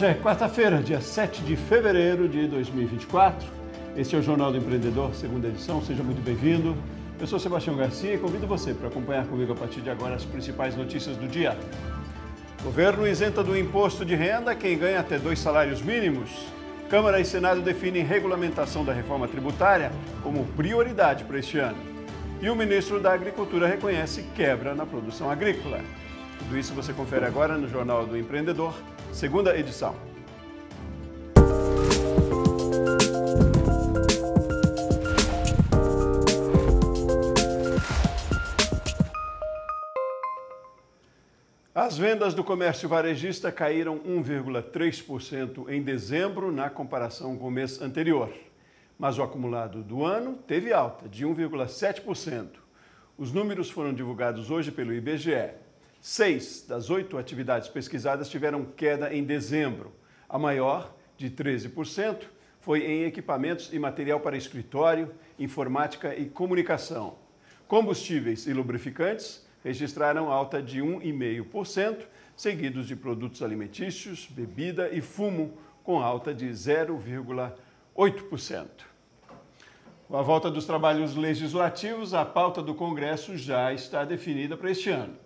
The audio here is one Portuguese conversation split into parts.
Hoje é quarta-feira, dia 7 de fevereiro de 2024. Este é o Jornal do Empreendedor, segunda edição. Seja muito bem-vindo. Eu sou Sebastião Garcia e convido você para acompanhar comigo a partir de agora as principais notícias do dia. O governo isenta do imposto de renda quem ganha até dois salários mínimos. Câmara e Senado definem regulamentação da reforma tributária como prioridade para este ano. E o ministro da Agricultura reconhece quebra na produção agrícola. Tudo isso você confere agora no Jornal do Empreendedor segunda edição. As vendas do comércio varejista caíram 1,3% em dezembro na comparação com o mês anterior. Mas o acumulado do ano teve alta de 1,7%. Os números foram divulgados hoje pelo IBGE. Seis das oito atividades pesquisadas tiveram queda em dezembro. A maior, de 13%, foi em equipamentos e material para escritório, informática e comunicação. Combustíveis e lubrificantes registraram alta de 1,5%, seguidos de produtos alimentícios, bebida e fumo, com alta de 0,8%. Com a volta dos trabalhos legislativos, a pauta do Congresso já está definida para este ano.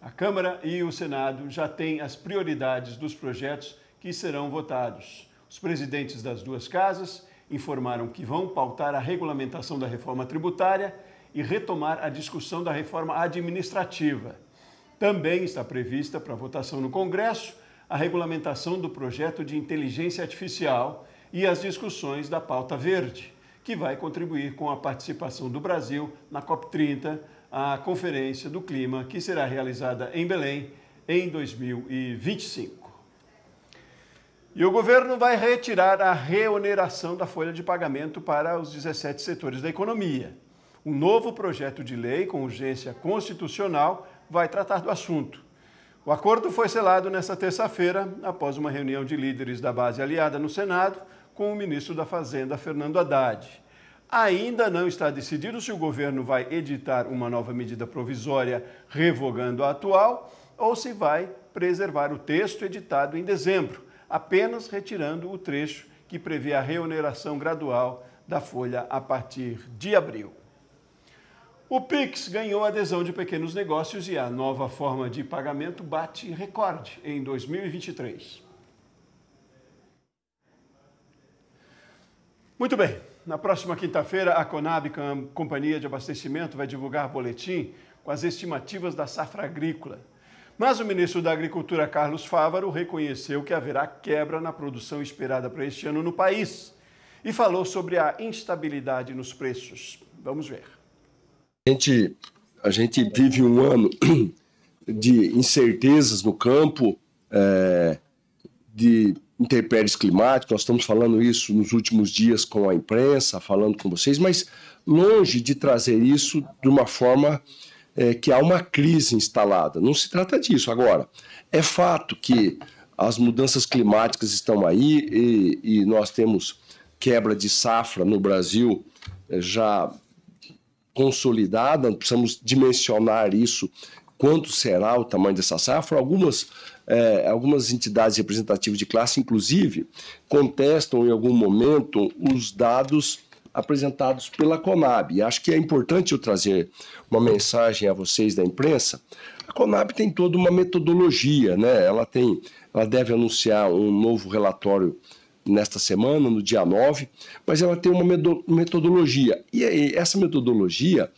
A Câmara e o Senado já têm as prioridades dos projetos que serão votados. Os presidentes das duas casas informaram que vão pautar a regulamentação da reforma tributária e retomar a discussão da reforma administrativa. Também está prevista para votação no Congresso a regulamentação do projeto de inteligência artificial e as discussões da pauta verde, que vai contribuir com a participação do Brasil na COP30, a Conferência do Clima, que será realizada em Belém em 2025. E o governo vai retirar a reoneração da folha de pagamento para os 17 setores da economia. Um novo projeto de lei com urgência constitucional vai tratar do assunto. O acordo foi selado nesta terça-feira, após uma reunião de líderes da base aliada no Senado com o ministro da Fazenda, Fernando Haddad. Ainda não está decidido se o governo vai editar uma nova medida provisória revogando a atual ou se vai preservar o texto editado em dezembro, apenas retirando o trecho que prevê a reoneração gradual da folha a partir de abril. O Pix ganhou adesão de pequenos negócios e a nova forma de pagamento bate recorde em 2023. Muito bem. Na próxima quinta-feira, a Conab, é a Companhia de Abastecimento, vai divulgar boletim com as estimativas da safra agrícola. Mas o ministro da Agricultura, Carlos Fávaro, reconheceu que haverá quebra na produção esperada para este ano no país e falou sobre a instabilidade nos preços. Vamos ver. A gente, a gente vive um ano de incertezas no campo, é, de intempéries climáticas, nós estamos falando isso nos últimos dias com a imprensa, falando com vocês, mas longe de trazer isso de uma forma é, que há uma crise instalada. Não se trata disso. Agora, é fato que as mudanças climáticas estão aí e, e nós temos quebra de safra no Brasil é, já consolidada, precisamos dimensionar isso quanto será o tamanho dessa safra. Algumas, é, algumas entidades representativas de classe, inclusive, contestam em algum momento os dados apresentados pela Conab. E acho que é importante eu trazer uma mensagem a vocês da imprensa. A Conab tem toda uma metodologia, né? Ela tem, ela deve anunciar um novo relatório nesta semana, no dia 9, mas ela tem uma metodologia. E essa metodologia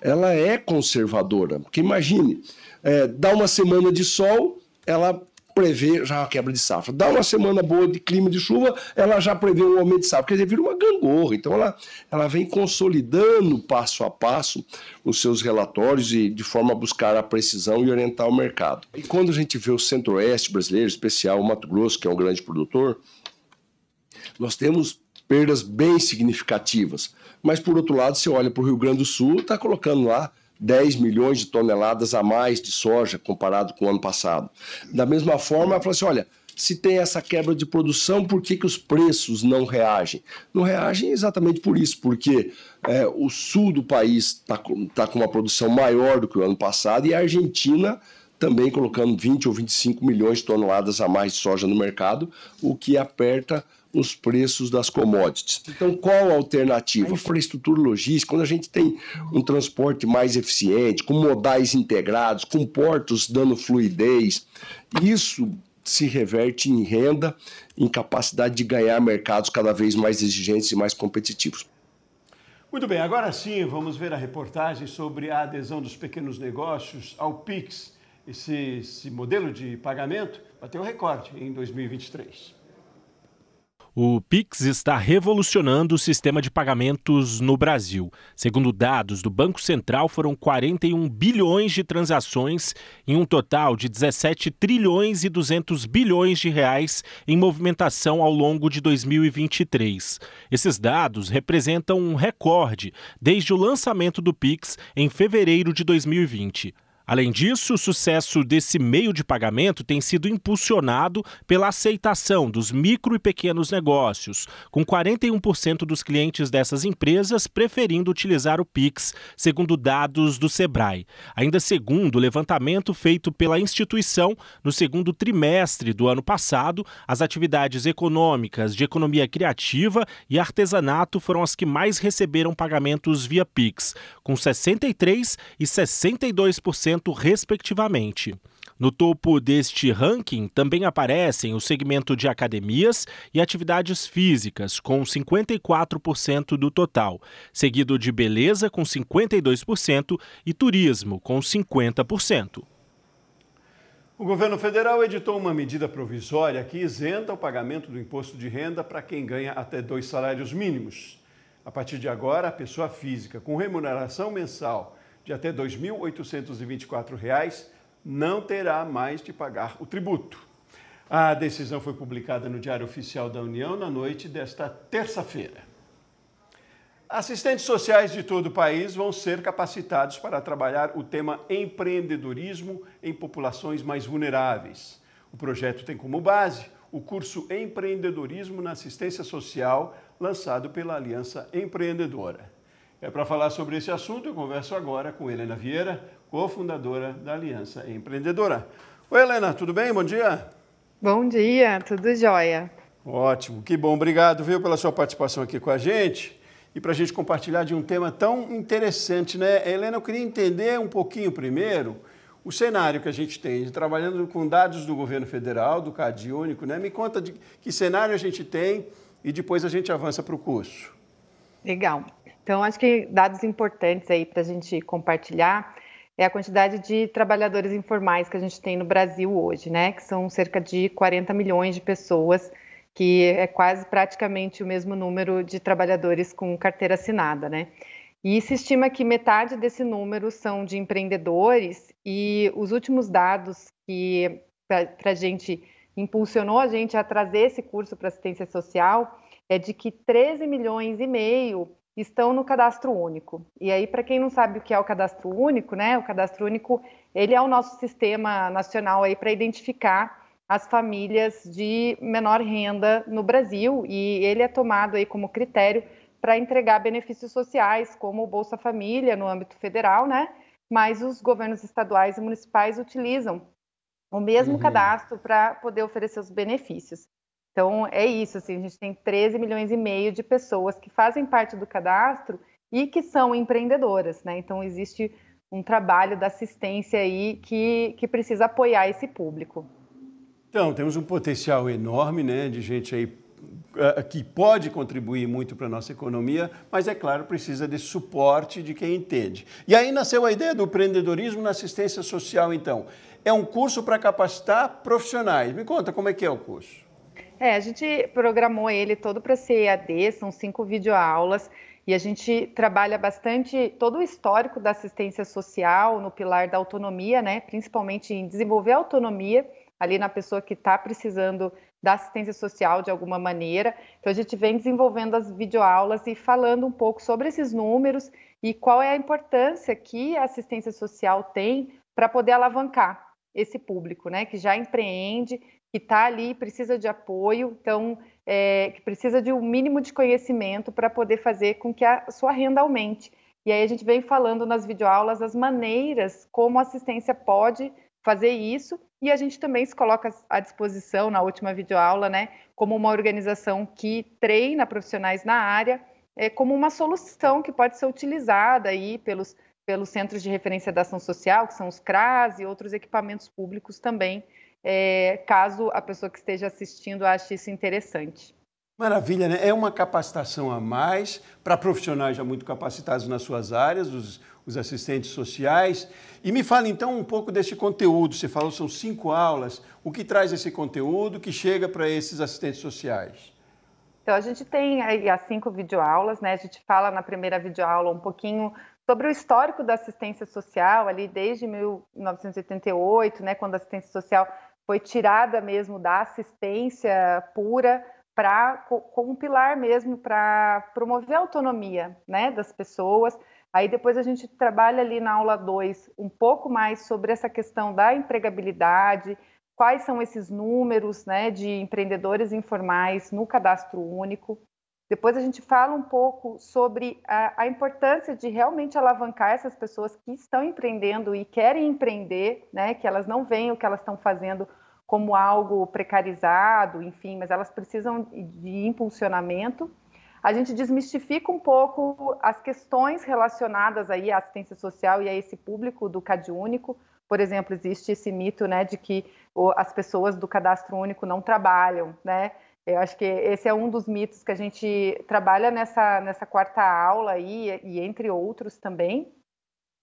ela é conservadora. Porque imagine, é, dá uma semana de sol, ela prevê já uma quebra de safra. Dá uma semana boa de clima de chuva, ela já prevê um aumento de safra. Quer dizer, vira uma gangorra. Então ela, ela vem consolidando passo a passo os seus relatórios e de forma a buscar a precisão e orientar o mercado. E quando a gente vê o centro-oeste brasileiro, em especial o Mato Grosso, que é um grande produtor, nós temos perdas bem significativas mas por outro lado, se olha para o Rio Grande do Sul, está colocando lá 10 milhões de toneladas a mais de soja comparado com o ano passado. Da mesma forma, ela fala assim: olha, se tem essa quebra de produção, por que, que os preços não reagem? Não reagem exatamente por isso, porque é, o sul do país está tá com uma produção maior do que o ano passado e a Argentina também colocando 20 ou 25 milhões de toneladas a mais de soja no mercado, o que aperta os preços das commodities. Então, qual a alternativa? A infraestrutura logística, quando a gente tem um transporte mais eficiente, com modais integrados, com portos dando fluidez, isso se reverte em renda, em capacidade de ganhar mercados cada vez mais exigentes e mais competitivos. Muito bem, agora sim vamos ver a reportagem sobre a adesão dos pequenos negócios ao PIX. Esse, esse modelo de pagamento bateu recorde em 2023. O Pix está revolucionando o sistema de pagamentos no Brasil. Segundo dados do Banco Central, foram 41 bilhões de transações em um total de 17 trilhões e 200 bilhões de reais em movimentação ao longo de 2023. Esses dados representam um recorde desde o lançamento do Pix em fevereiro de 2020. Além disso, o sucesso desse meio de pagamento tem sido impulsionado pela aceitação dos micro e pequenos negócios, com 41% dos clientes dessas empresas preferindo utilizar o Pix, segundo dados do Sebrae. Ainda segundo o levantamento feito pela instituição no segundo trimestre do ano passado, as atividades econômicas de economia criativa e artesanato foram as que mais receberam pagamentos via Pix, com 63 e 62% segmento, respectivamente. No topo deste ranking também aparecem o segmento de academias e atividades físicas, com 54% do total, seguido de beleza, com 52%, e turismo, com 50%. O governo federal editou uma medida provisória que isenta o pagamento do imposto de renda para quem ganha até dois salários mínimos. A partir de agora, a pessoa física com remuneração mensal de até R$ 2.824, não terá mais de pagar o tributo. A decisão foi publicada no Diário Oficial da União na noite desta terça-feira. Assistentes sociais de todo o país vão ser capacitados para trabalhar o tema empreendedorismo em populações mais vulneráveis. O projeto tem como base o curso Empreendedorismo na Assistência Social, lançado pela Aliança Empreendedora. É para falar sobre esse assunto, eu converso agora com Helena Vieira, cofundadora da Aliança Empreendedora. Oi, Helena, tudo bem? Bom dia. Bom dia, tudo jóia. Ótimo, que bom, obrigado, viu, pela sua participação aqui com a gente e para a gente compartilhar de um tema tão interessante, né? Helena, eu queria entender um pouquinho primeiro o cenário que a gente tem, trabalhando com dados do governo federal, do CAD único, né? Me conta de que cenário a gente tem e depois a gente avança para o curso. Legal. Então, acho que dados importantes aí para a gente compartilhar é a quantidade de trabalhadores informais que a gente tem no Brasil hoje, né? Que são cerca de 40 milhões de pessoas, que é quase praticamente o mesmo número de trabalhadores com carteira assinada, né? E se estima que metade desse número são de empreendedores, e os últimos dados que para a gente impulsionou a gente a trazer esse curso para assistência social é de que 13 milhões e meio estão no cadastro único. E aí, para quem não sabe o que é o cadastro único, né? O cadastro único ele é o nosso sistema nacional aí para identificar as famílias de menor renda no Brasil e ele é tomado aí como critério para entregar benefícios sociais como o Bolsa Família no âmbito federal, né? Mas os governos estaduais e municipais utilizam o mesmo uhum. cadastro para poder oferecer os benefícios. Então é isso, assim, a gente tem 13 milhões e meio de pessoas que fazem parte do cadastro e que são empreendedoras, né? Então existe um trabalho da assistência aí que, que precisa apoiar esse público. Então, temos um potencial enorme né, de gente aí eh, que pode contribuir muito para a nossa economia, mas é claro, precisa de suporte de quem entende. E aí nasceu a ideia do empreendedorismo na assistência social, então. É um curso para capacitar profissionais. Me conta como é que é o curso. É, a gente programou ele todo para ser EAD, são cinco videoaulas, e a gente trabalha bastante todo o histórico da assistência social no pilar da autonomia, né? Principalmente em desenvolver autonomia ali na pessoa que está precisando da assistência social de alguma maneira. Então a gente vem desenvolvendo as videoaulas e falando um pouco sobre esses números e qual é a importância que a assistência social tem para poder alavancar esse público, né? Que já empreende que está ali precisa de apoio, então é, que precisa de um mínimo de conhecimento para poder fazer com que a sua renda aumente. E aí a gente vem falando nas videoaulas as maneiras como a assistência pode fazer isso e a gente também se coloca à disposição na última videoaula, né, como uma organização que treina profissionais na área, é, como uma solução que pode ser utilizada aí pelos, pelos centros de referência da ação social, que são os CRAS e outros equipamentos públicos também é, caso a pessoa que esteja assistindo ache isso interessante. Maravilha, né? É uma capacitação a mais para profissionais já muito capacitados nas suas áreas, os, os, assistentes sociais. E me fala então um pouco desse conteúdo. Você falou são cinco aulas. O que traz esse conteúdo que chega para esses assistentes sociais? Então a gente tem aí as cinco videoaulas, né? A gente fala na primeira videoaula um pouquinho sobre o histórico da assistência social ali desde 1988, né? Quando a assistência social foi tirada mesmo da assistência pura para como um pilar mesmo para promover a autonomia né, das pessoas. Aí depois a gente trabalha ali na aula 2 um pouco mais sobre essa questão da empregabilidade, quais são esses números né, de empreendedores informais no cadastro único. Depois a gente fala um pouco sobre a, a, importância de realmente alavancar essas pessoas que estão empreendendo e querem empreender, né? Que elas não veem o que elas estão fazendo como algo precarizado, enfim, mas elas precisam de impulsionamento. A gente desmistifica um pouco as questões relacionadas aí à assistência social e a esse público do CAD único. Por exemplo, existe esse mito, né, de que as pessoas do cadastro único não trabalham, né? Eu acho que esse é um dos mitos que a gente trabalha nessa, nessa quarta aula aí, e entre outros também.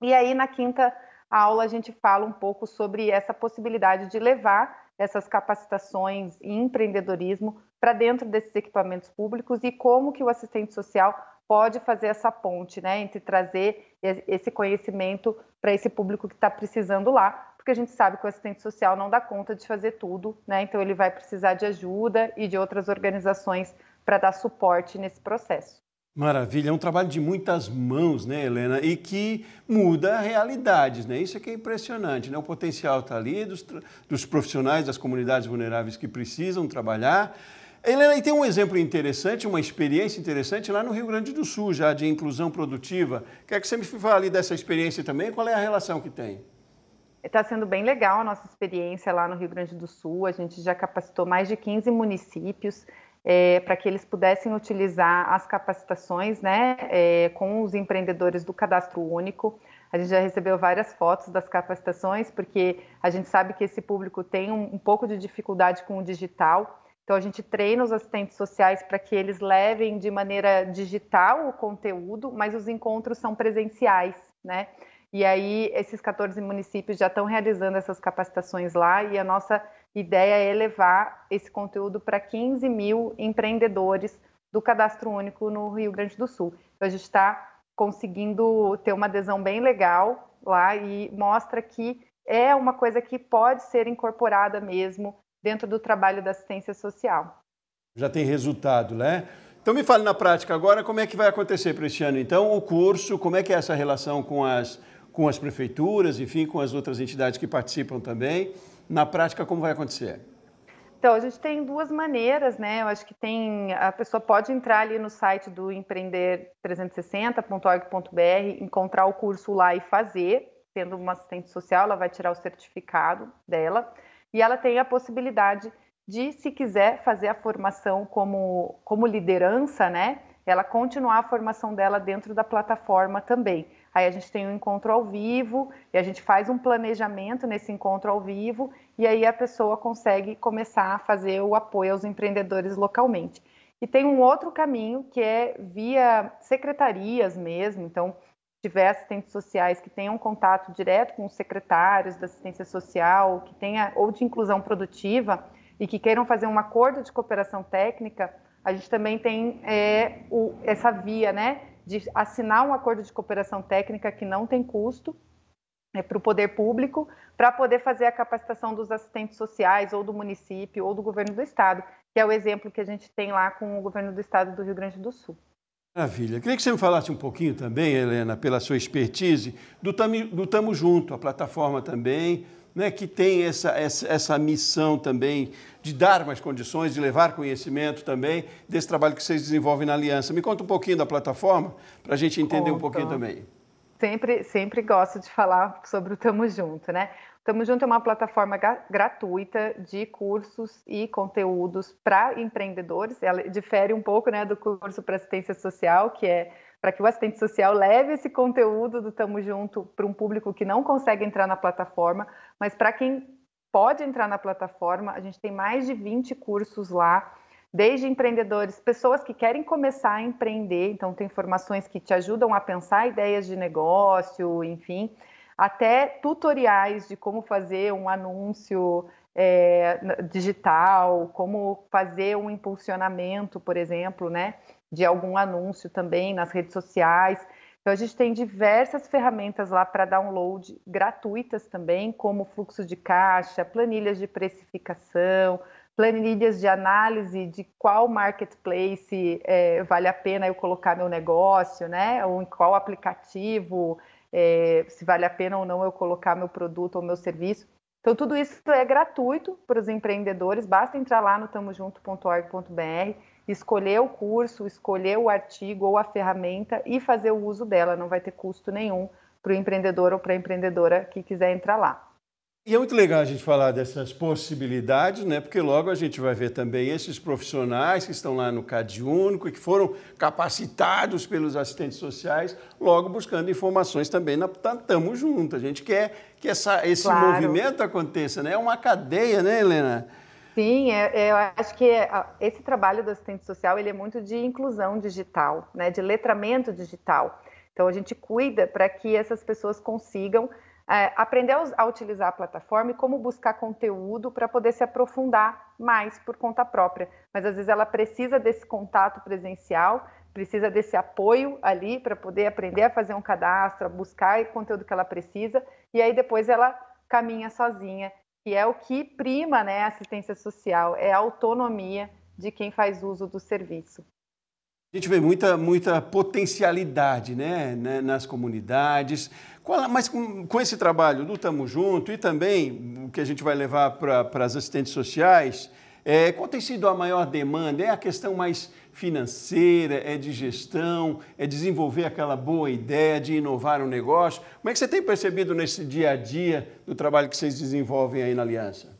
E aí, na quinta aula, a gente fala um pouco sobre essa possibilidade de levar essas capacitações em empreendedorismo para dentro desses equipamentos públicos e como que o assistente social pode fazer essa ponte, né, entre trazer esse conhecimento para esse público que está precisando lá, porque a gente sabe que o assistente social não dá conta de fazer tudo, né? Então ele vai precisar de ajuda e de outras organizações para dar suporte nesse processo. Maravilha, é um trabalho de muitas mãos, né, Helena? E que muda realidades, né? Isso é que é impressionante, né? O potencial está ali dos, dos profissionais das comunidades vulneráveis que precisam trabalhar. Helena, e tem um exemplo interessante, uma experiência interessante lá no Rio Grande do Sul, já de inclusão produtiva. Quer que você me fale dessa experiência também? Qual é a relação que tem? Está sendo bem legal a nossa experiência lá no Rio Grande do Sul. A gente já capacitou mais de 15 municípios é, para que eles pudessem utilizar as capacitações né, é, com os empreendedores do cadastro único. A gente já recebeu várias fotos das capacitações, porque a gente sabe que esse público tem um, um pouco de dificuldade com o digital. Então, a gente treina os assistentes sociais para que eles levem de maneira digital o conteúdo, mas os encontros são presenciais, né? E aí, esses 14 municípios já estão realizando essas capacitações lá, e a nossa ideia é levar esse conteúdo para 15 mil empreendedores do cadastro único no Rio Grande do Sul. Então, a gente está conseguindo ter uma adesão bem legal lá e mostra que é uma coisa que pode ser incorporada mesmo dentro do trabalho da assistência social. Já tem resultado, né? Então me fale na prática agora como é que vai acontecer para este ano, então, o curso, como é que é essa relação com as com as prefeituras, enfim, com as outras entidades que participam também. Na prática, como vai acontecer? Então, a gente tem duas maneiras, né? Eu acho que tem. A pessoa pode entrar ali no site do empreender360.org.br, encontrar o curso lá e fazer. Tendo uma assistente social, ela vai tirar o certificado dela. E ela tem a possibilidade de, se quiser, fazer a formação como, como liderança, né? Ela continuar a formação dela dentro da plataforma também. Aí a gente tem um encontro ao vivo e a gente faz um planejamento nesse encontro ao vivo e aí a pessoa consegue começar a fazer o apoio aos empreendedores localmente. E tem um outro caminho que é via secretarias mesmo, então tiver assistentes sociais que tenham contato direto com os secretários da assistência social, que tenha ou de inclusão produtiva e que queiram fazer um acordo de cooperação técnica, a gente também tem é, o, essa via, né? de assinar um acordo de cooperação técnica que não tem custo é né, para o poder público, para poder fazer a capacitação dos assistentes sociais, ou do município, ou do governo do estado, que é o exemplo que a gente tem lá com o governo do estado do Rio Grande do Sul. Maravilha. Queria que você me falasse um pouquinho também, Helena, pela sua expertise, do Tamo, do Tamo Junto, a plataforma também né, que tem essa, essa, essa missão também de dar mais condições, de levar conhecimento também desse trabalho que vocês desenvolvem na Aliança. Me conta um pouquinho da plataforma, para a gente entender conta. um pouquinho também. Sempre, sempre gosto de falar sobre o Tamo Junto, né? O Tamo Junto é uma plataforma gratuita de cursos e conteúdos para empreendedores. Ela difere um pouco né, do curso para assistência social, que é para que o assistente social leve esse conteúdo do Tamo Junto para um público que não consegue entrar na plataforma, mas para quem pode entrar na plataforma, a gente tem mais de 20 cursos lá, desde empreendedores, pessoas que querem começar a empreender, então tem formações que te ajudam a pensar ideias de negócio, enfim, até tutoriais de como fazer um anúncio é, digital, como fazer um impulsionamento, por exemplo, né? de algum anúncio também nas redes sociais. Então a gente tem diversas ferramentas lá para download gratuitas também, como fluxo de caixa, planilhas de precificação, planilhas de análise de qual marketplace é, vale a pena eu colocar meu negócio, né? Ou em qual aplicativo, é, se vale a pena ou não eu colocar meu produto ou meu serviço. Então tudo isso é gratuito para os empreendedores, basta entrar lá no tamojunto.org.br escolher o curso, escolher o artigo ou a ferramenta e fazer o uso dela, não vai ter custo nenhum para o empreendedor ou para a empreendedora que quiser entrar lá. E é muito legal a gente falar dessas possibilidades, né? Porque logo a gente vai ver também esses profissionais que estão lá no CAD Único e que foram capacitados pelos assistentes sociais, logo buscando informações também na tá, Tamo Junto. A gente quer que essa, esse claro. movimento aconteça, né? É uma cadeia, né, Helena? Sim, é, é, eu acho que é, esse trabalho do assistente social ele é muito de inclusão digital, né, de letramento digital. Então a gente cuida para que essas pessoas consigam é, aprender a utilizar a plataforma e como buscar conteúdo para poder se aprofundar mais por conta própria. Mas às vezes ela precisa desse contato presencial, precisa desse apoio ali para poder aprender a fazer um cadastro, buscar o conteúdo que ela precisa, e aí depois ela caminha sozinha que é o que prima né, a assistência social, é a autonomia de quem faz uso do serviço. A gente vê muita, muita potencialidade né, né nas comunidades, mas com, com esse trabalho do Tamo Junto e também o que a gente vai levar para as assistentes sociais, é, qual tem sido a maior demanda? É a questão mais financeira, é de gestão, é desenvolver aquela boa ideia de inovar um negócio? Como é que você tem percebido nesse dia a dia do trabalho que vocês desenvolvem aí na Aliança?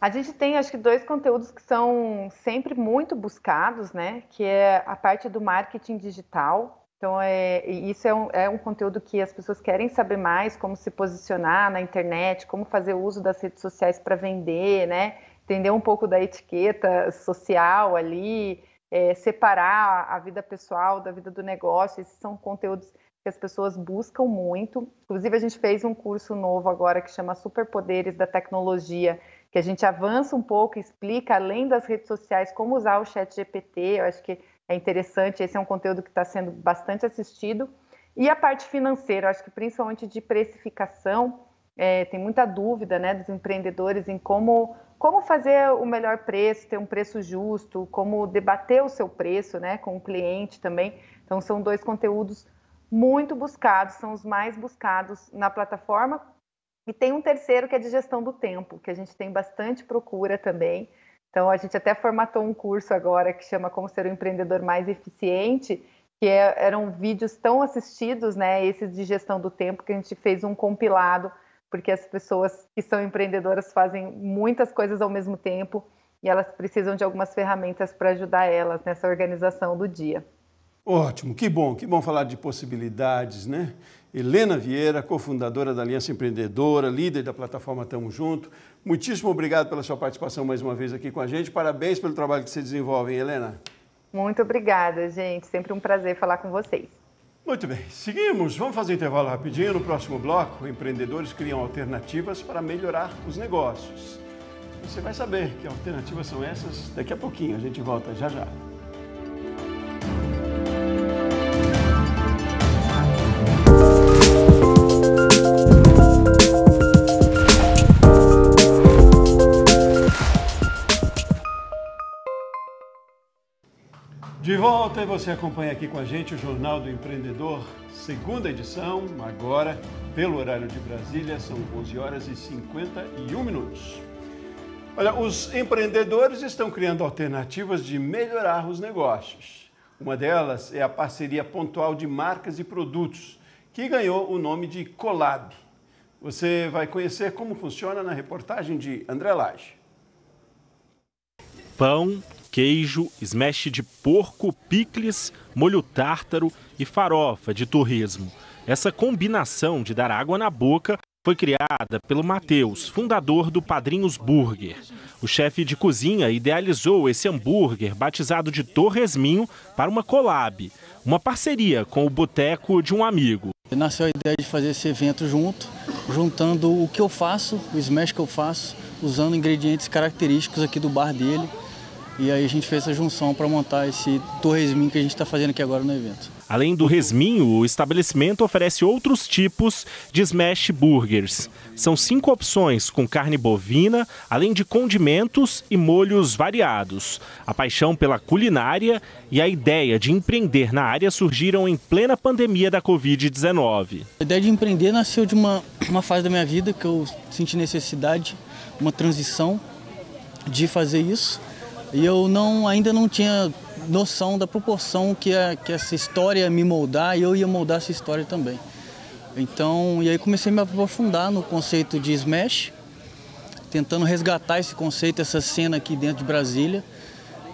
A gente tem, acho que, dois conteúdos que são sempre muito buscados, né? Que é a parte do marketing digital, então, é, isso é um, é um, conteúdo que as pessoas querem saber mais, como se posicionar na internet, como fazer uso das redes sociais para vender, né? entender um pouco da etiqueta social ali, é, separar a vida pessoal da vida do negócio. Esses são conteúdos que as pessoas buscam muito. Inclusive, a gente fez um curso novo agora que chama Superpoderes da Tecnologia, que a gente avança um pouco, explica além das redes sociais como usar o Chat GPT. Eu acho que é interessante. Esse é um conteúdo que está sendo bastante assistido. E a parte financeira, acho que principalmente de precificação, é, tem muita dúvida né, dos empreendedores em como, como fazer o melhor preço, ter um preço justo, como debater o seu preço né, com o cliente também. Então, são dois conteúdos muito buscados, são os mais buscados na plataforma. E tem um terceiro que é de gestão do tempo, que a gente tem bastante procura também. Então, a gente até formatou um curso agora que chama Como Ser um Empreendedor Mais Eficiente, que é, eram vídeos tão assistidos, né? Esses de gestão do tempo, que a gente fez um compilado porque as pessoas que são empreendedoras fazem muitas coisas ao mesmo tempo e elas precisam de algumas ferramentas para ajudar elas nessa organização do dia. Ótimo, que bom, que bom falar de possibilidades, né? Helena Vieira, cofundadora da Aliança Empreendedora, líder da plataforma Tamo Junto. Muitíssimo obrigado pela sua participação mais uma vez aqui com a gente. Parabéns pelo trabalho que você desenvolve, hein, Helena? Muito obrigada, gente. Sempre um prazer falar com vocês. Muito bem, seguimos. Vamos fazer intervalo rapidinho. No próximo bloco, empreendedores criam alternativas para melhorar os negócios. Você vai saber que alternativas são essas daqui a pouquinho. A gente volta já já. De volta e você acompanha aqui com a gente o Jornal do Empreendedor, segunda edição, agora pelo horário de Brasília, são 11 horas e 51 minutos. Olha, os empreendedores estão criando alternativas de melhorar os negócios. Uma delas é a parceria pontual de marcas e produtos, que ganhou o nome de Colab. Você vai conhecer como funciona na reportagem de André Laje. Pão, queijo, smash de porco, picles, molho tártaro e farofa de torresmo. Essa combinação de dar água na boca foi criada pelo Matheus, fundador do Padrinhos Burger. O chefe de cozinha idealizou esse hambúrguer batizado de Torresminho para uma collab, uma parceria com o boteco de um amigo. Nasceu a ideia de fazer esse evento junto, juntando o que eu faço, o smash que eu faço, usando ingredientes característicos aqui do bar dele e aí a gente fez essa junção para montar esse torresminho que a gente está fazendo aqui agora no evento. Além do resminho, o estabelecimento oferece outros tipos de smash burgers. São cinco opções com carne bovina, além de condimentos e molhos variados. A paixão pela culinária e a ideia de empreender na área surgiram em plena pandemia da Covid-19. A ideia de empreender nasceu de uma, uma fase da minha vida que eu senti necessidade, uma transição de fazer isso. E eu não, ainda não tinha noção da proporção que, a, que essa história ia me moldar e eu ia moldar essa história também. Então, e aí comecei a me aprofundar no conceito de Smash, tentando resgatar esse conceito, essa cena aqui dentro de Brasília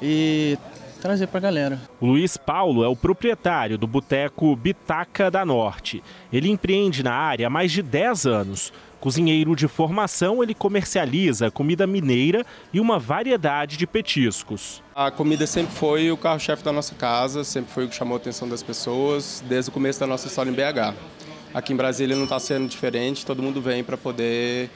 e trazer para a galera. O Luiz Paulo é o proprietário do boteco Bitaca da Norte. Ele empreende na área há mais de 10 anos. Cozinheiro de formação, ele comercializa comida mineira e uma variedade de petiscos. A comida sempre foi o carro-chefe da nossa casa, sempre foi o que chamou a atenção das pessoas desde o começo da nossa história em BH. Aqui em Brasília não está sendo diferente, todo mundo vem para poder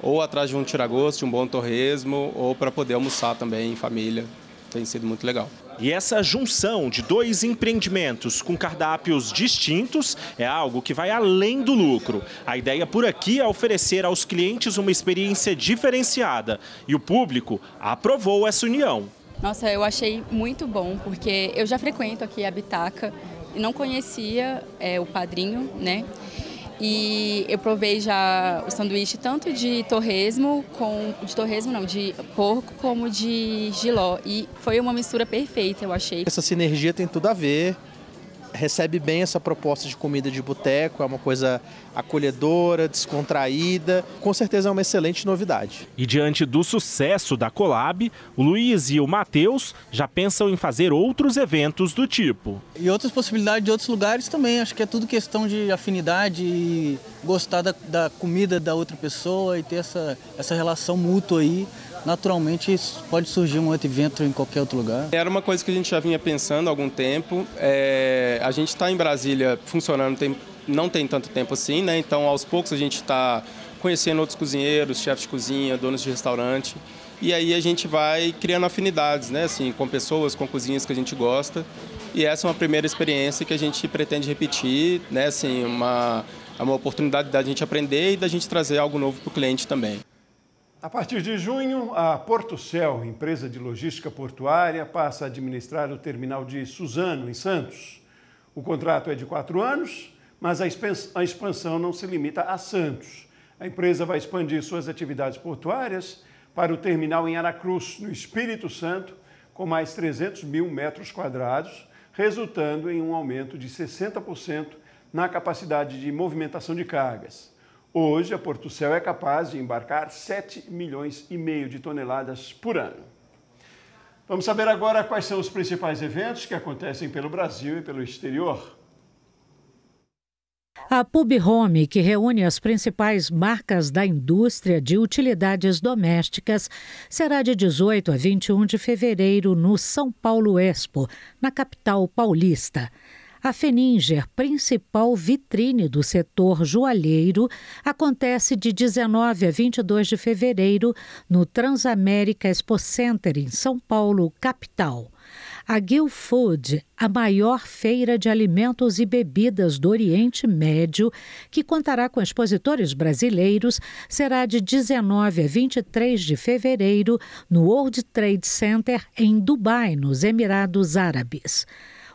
ou atrás de um tiragosto, de um bom torresmo, ou para poder almoçar também em família. Tem sido muito legal. E essa junção de dois empreendimentos com cardápios distintos é algo que vai além do lucro. A ideia por aqui é oferecer aos clientes uma experiência diferenciada e o público aprovou essa união. Nossa, eu achei muito bom, porque eu já frequento aqui a Bitaca e não conhecia é, o padrinho, né? E eu provei já o sanduíche tanto de torresmo com de torresmo não, de porco como de giló e foi uma mistura perfeita, eu achei. Essa sinergia tem tudo a ver recebe bem essa proposta de comida de boteco, é uma coisa acolhedora, descontraída, com certeza é uma excelente novidade. E diante do sucesso da Colab, o Luiz e o Matheus já pensam em fazer outros eventos do tipo. E outras possibilidades de outros lugares também, acho que é tudo questão de afinidade e gostar da, da comida da outra pessoa e ter essa, essa relação mútua aí naturalmente pode surgir um outro evento em qualquer outro lugar. Era uma coisa que a gente já vinha pensando há algum tempo. É, a gente está em Brasília funcionando tem, não tem tanto tempo assim, né? Então, aos poucos, a gente está conhecendo outros cozinheiros, chefes de cozinha, donos de restaurante. E aí a gente vai criando afinidades, né? Assim, com pessoas, com cozinhas que a gente gosta. E essa é uma primeira experiência que a gente pretende repetir, né? Assim, uma, uma oportunidade da gente aprender e da gente trazer algo novo para o cliente também. A partir de junho, a Porto Céu, empresa de logística portuária, passa a administrar o terminal de Suzano, em Santos. O contrato é de quatro anos, mas a expansão não se limita a Santos. A empresa vai expandir suas atividades portuárias para o terminal em Aracruz, no Espírito Santo, com mais 300 mil metros quadrados, resultando em um aumento de 60% na capacidade de movimentação de cargas. Hoje, a Porto Céu é capaz de embarcar 7 milhões e meio de toneladas por ano. Vamos saber agora quais são os principais eventos que acontecem pelo Brasil e pelo exterior. A Pub Home, que reúne as principais marcas da indústria de utilidades domésticas, será de 18 a 21 de fevereiro no São Paulo Expo, na capital paulista. A Feninger, principal vitrine do setor joalheiro, acontece de 19 a 22 de fevereiro no Transamérica Expo Center, em São Paulo, capital. A Guilfood, a maior feira de alimentos e bebidas do Oriente Médio, que contará com expositores brasileiros, será de 19 a 23 de fevereiro no World Trade Center, em Dubai, nos Emirados Árabes.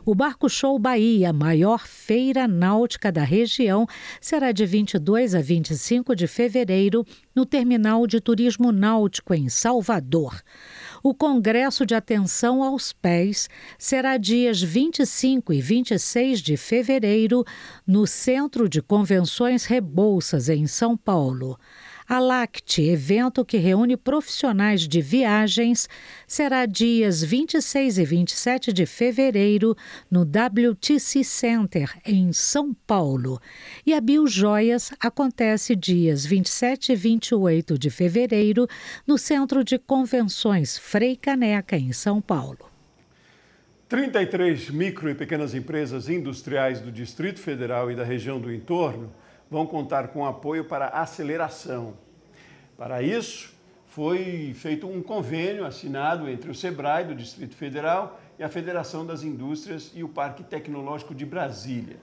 O Barco Show Bahia, maior feira náutica da região, será de 22 a 25 de fevereiro no Terminal de Turismo Náutico em Salvador. O Congresso de Atenção aos Pés será dias 25 e 26 de fevereiro no Centro de Convenções Rebouças, em São Paulo. A LACT, evento que reúne profissionais de viagens, será dias 26 e 27 de fevereiro no WTC Center, em São Paulo. E a Biojoias acontece dias 27 e 28 de fevereiro no Centro de Convenções Frei Caneca, em São Paulo. 33 micro e pequenas empresas industriais do Distrito Federal e da região do entorno vão contar com apoio para aceleração. Para isso, foi feito um convênio assinado entre o SEBRAE do Distrito Federal e a Federação das Indústrias e o Parque Tecnológico de Brasília.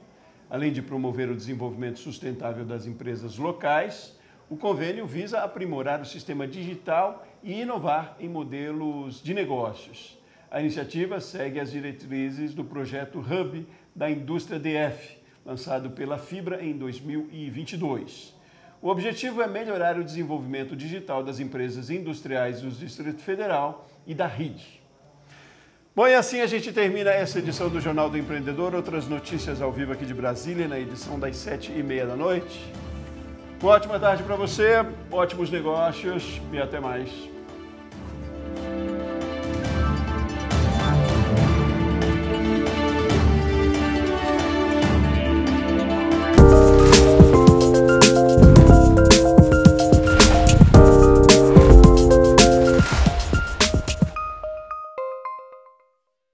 Além de promover o desenvolvimento sustentável das empresas locais, o convênio visa aprimorar o sistema digital e inovar em modelos de negócios. A iniciativa segue as diretrizes do projeto Hub da Indústria DF, lançado pela Fibra em 2022. O objetivo é melhorar o desenvolvimento digital das empresas industriais do Distrito Federal e da rede. Bom, e assim a gente termina essa edição do Jornal do Empreendedor. Outras notícias ao vivo aqui de Brasília, na edição das sete e meia da noite. Uma ótima tarde para você, ótimos negócios e até mais.